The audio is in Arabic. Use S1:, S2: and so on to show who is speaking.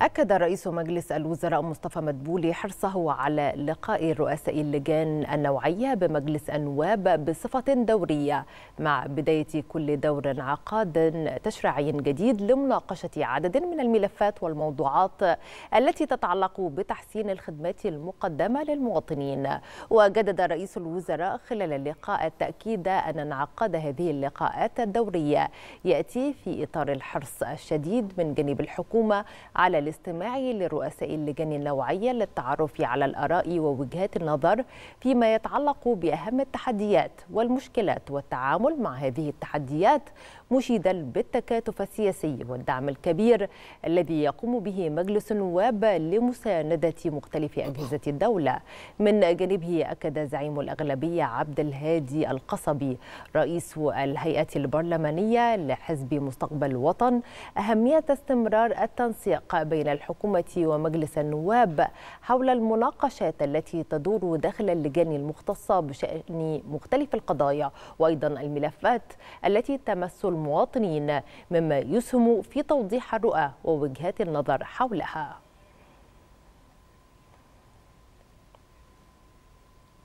S1: أكد رئيس مجلس الوزراء مصطفى مدبولي حرصه على لقاء رؤساء اللجان النوعية بمجلس النواب بصفة دورية مع بداية كل دور انعقاد تشريعي جديد لمناقشة عدد من الملفات والموضوعات التي تتعلق بتحسين الخدمات المقدمة للمواطنين وجدد رئيس الوزراء خلال اللقاء التأكيد أن انعقاد هذه اللقاءات الدورية يأتي في إطار الحرص الشديد من جانب الحكومة على الاستماعي لرؤساء اللجان النوعية للتعرف على الآراء ووجهات النظر فيما يتعلق بأهم التحديات والمشكلات والتعامل مع هذه التحديات مشيدا بالتكاتف السياسي والدعم الكبير الذي يقوم به مجلس النواب لمساندة مختلف أجهزة الدولة من جانبه أكد زعيم الأغلبية عبد الهادي القصبي رئيس الهيئة البرلمانية لحزب مستقبل الوطن أهمية استمرار التنسيق بين الحكومة ومجلس النواب حول المناقشات التي تدور داخل اللجان المختصة بشأن مختلف القضايا وأيضا الملفات التي تمس المواطنين مما يسهم في توضيح الرؤى ووجهات النظر حولها